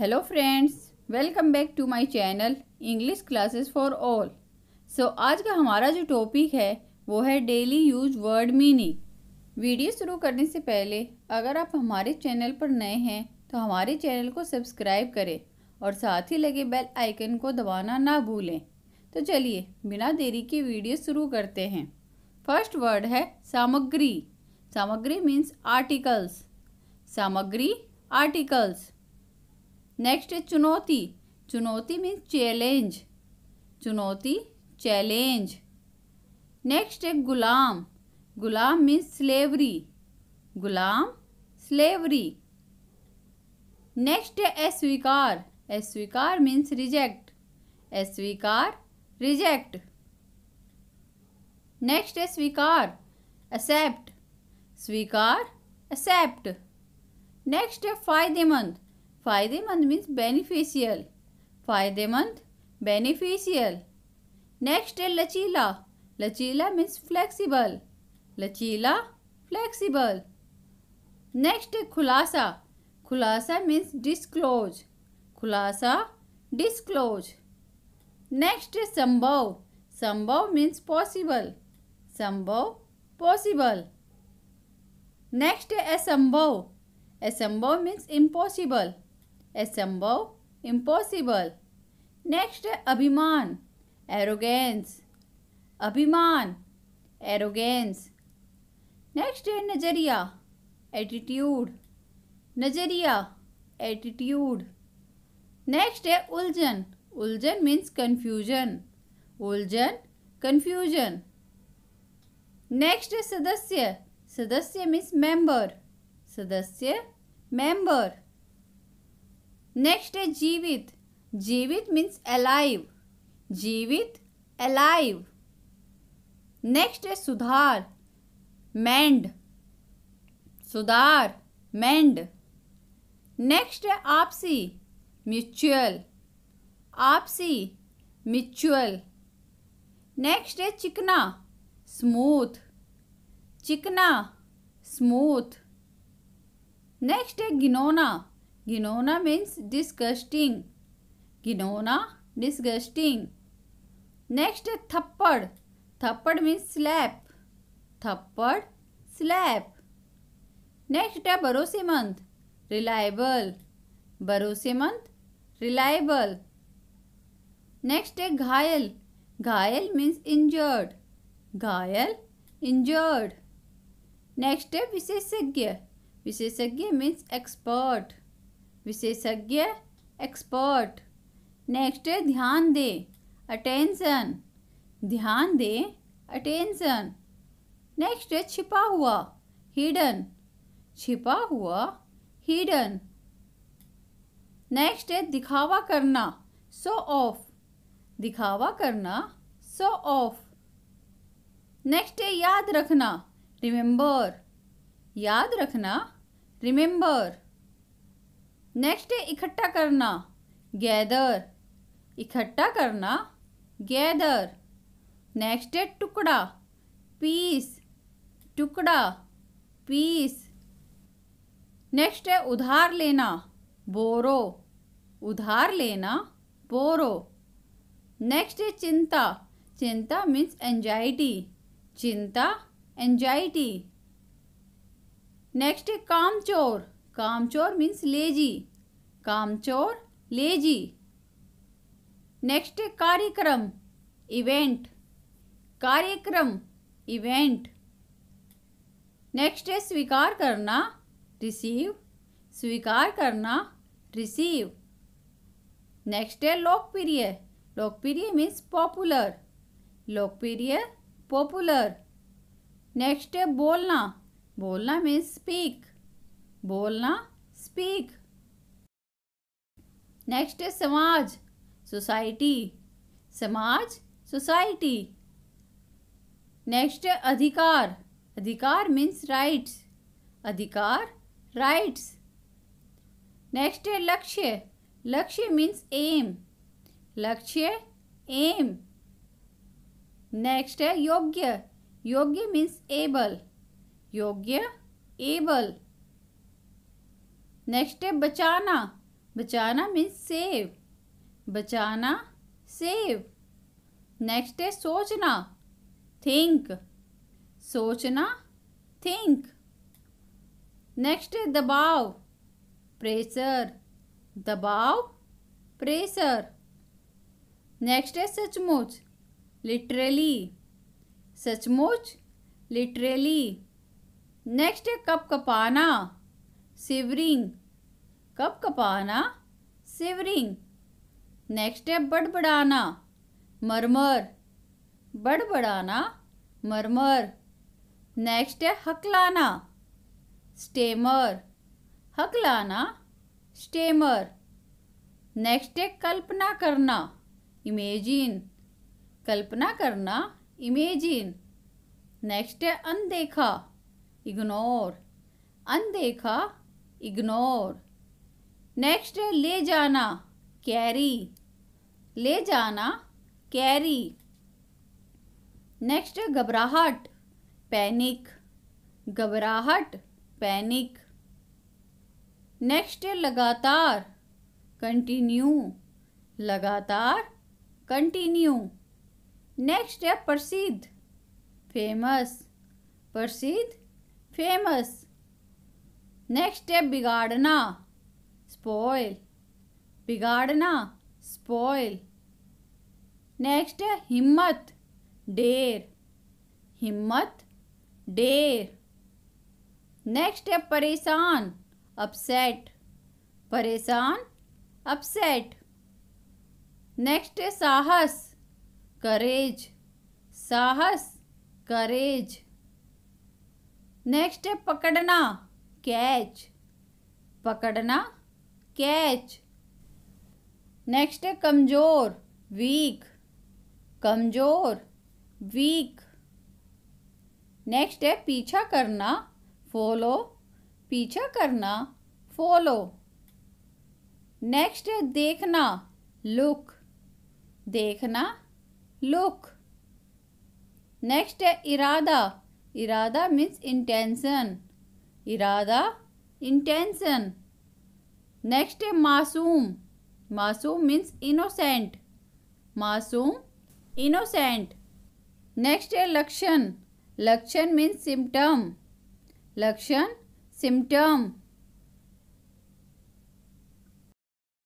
hello friends welcome back to my channel English classes for all so आज का हमारा जो टॉपिक है वो है daily use word meaning video शुरू करने से पहले अगर आप हमारे चैनल पर नए हैं तो हमारे चैनल को सब्सक्राइब करें और साथ ही लगे बेल आइकन को दबाना ना भूलें तो चलिए बिना देरी के वीडियो शुरू करते हैं फर्स्ट वर्ड है सामग्री सामग्री मीन्स आर्टिकल्स सामग्री आर्टिकल्स नेक्स्ट है चुनौती चुनौती मीन्स चैलेंज चुनौती चैलेंज नेक्स्ट है गुलाम गुलाम मीन्स स्लेवरी गुलाम स्लेवरी नेक्स्ट है अस्वीकार अस्वीकार मीन्स रिजेक्ट अस्वीकार रिजेक्ट नेक्स्ट है स्वीकार एक्सेप्ट स्वीकार एक्सेप्ट नेक्स्ट है फायदेमंद फ़ायदेमंद मीन्स बेनिफिशियल फ़ायदेमंद बेनिफिशियल नेक्स्ट है लचीला लचीला मीन्स फ्लेक्सिबल लचीला फ्लेक्सिबल नेक्स्ट है खुलासा खुलासा मीन्स डिस्क्लोज खुलासा डिस्क्लोज नेक्स्ट है संभव संभव मीन्स पॉसिबल संभव पॉसिबल नेक्स्ट है असंभव असंभव मीन्स इम्पॉसिबल असंभव इम्पॉसिबल नेक्स्ट है अभिमान एरोगेंस अभिमान एरोगेंस नेक्स्ट है नज़रिया एटीट्यूड नज़रिया एटीट्यूड नेक्स्ट है उलझन उलझन मीन्स कन्फ्यूजन उलझन कन्फ्यूजन नेक्स्ट है सदस्य सदस्य मीन्स मेंबर सदस्य मेंबर नेक्स्ट है जीवित जीवित मीन्स अलाइव जीवित अलाइव नेक्स्ट है सुधार मैंड सुधार मैंड नेक्स्ट है आपसी म्यूचुअल आपसी म्यूचुअल नेक्स्ट है चिकना स्मूथ चिकना स्मूथ नेक्स्ट है गिनोना गिनोना मीन्स डिस्गस्टिंग गिनोना डिस्गस्टिंग नेक्स्ट है थप्पड़ थप्पड़ मीन्स स्लैप थप्पड़ स्लैप नेक्स्ट है भरोसेमंद रिलायबल भरोसेमंद रिलायबल नेक्स्ट है घायल घायल मीन्स इंजर्ड घायल इंजर्ड नेक्स्ट है विशेषज्ञ विशेषज्ञ मीन्स एक्सपर्ट विशेषज्ञ एक्सपर्ट नेक्स्ट है ध्यान दे अटेंशन ध्यान दे अटेंशन नेक्स्ट है छिपा हुआ हिडन छिपा हुआ हिडन नेक्स्ट है दिखावा करना सो ऑफ दिखावा करना सो ऑफ नेक्स्ट है याद रखना रिमेंबर याद रखना रिमेंबर नेक्स्ट है इकट्ठा करना गैदर इकट्ठा करना गैदर नेक्स्ट है टुकड़ा पीस टुकड़ा पीस नेक्स्ट है उधार लेना बोरो उधार लेना बोरो नेक्स्ट है चिंता चिंता मीन्स एंजाइटी चिंता एंजाइटी नेक्स्ट है कामचोर कामचोर मीन्स लेजी कामचोर लेजी नेक्स्ट कार्यक्रम इवेंट कार्यक्रम इवेंट नेक्स्ट है स्वीकार करना रिसीव स्वीकार करना रिसीव नेक्स्ट है लोकप्रिय लोकप्रिय मीन्स पॉपुलर लोकप्रिय पॉपुलर नेक्स्ट है बोलना बोलना मीन्स स्पीक बोलना स्पीक नेक्स्ट है समाज सोसाइटी समाज सोसाइटी नेक्स्ट है अधिकार अधिकार मीन्स राइट्स अधिकार राइट्स नेक्स्ट है लक्ष्य लक्ष्य मीन्स एम लक्ष्य एम नेक्स्ट है योग्य योग्य मीन्स एबल योग्य एबल नेक्स्ट है बचाना बचाना मीन्स सेव बचाना सेव नेक्स्ट है सोचना थिंक सोचना थिंक नेक्स्ट है दबाव प्रेशर दबाव प्रेशर नेक्स्ट है सचमुच लिटरली सचमुच लिटरली नेक्स्ट है कप कपाना सिवरिंग कप कपाना सिवरिंग नेक्स्ट है बड़बड़ाना मरमर बड़बड़ाना मरमर नेक्स्ट है हकलाना स्टेमर हकलाना स्टेमर नेक्स्ट है कल्पना करना इमेजिन कल्पना करना इमेजिन नेक्स्ट है अनदेखा इग्नोर अनदेखा इग्नोर नेक्स्ट है ले जाना कैरी ले जाना कैरी नेक्स्ट है घबराहट पैनिक घबराहट पैनिक नेक्स्ट है लगातार कंटिन्यू लगातार कंटिन्यू नेक्स्ट है प्रसिद्ध फेमस प्रसिद्ध फेमस नेक्स्ट है बिगाड़ना स्पॉयल बिगाड़ना स्पॉयल नेक्स्ट है हिम्मत डेर हिम्मत डेर नेक्स्ट है परेशान अपसेट परेशान अपसेट नेक्स्ट है साहस करेज साहस करेज नेक्स्ट है पकड़ना कैच पकड़ना कैच नेक्स्ट है कमज़ोर वीक कमज़ोर वीक नेक्स्ट है पीछा करना फॉलो पीछा करना फॉलो नेक्स्ट है देखना लुक देखना लुक नेक्स्ट है इरादा इरादा मीन्स इंटेंशन इरादा इंटेंशन नेक्स्ट है मासूम मासूम मीन्स इनोसेंट मासूम इनोसेंट नेक्स्ट है लक्षण लक्षण मीन्स सिम्टम लक्षण सिम्टम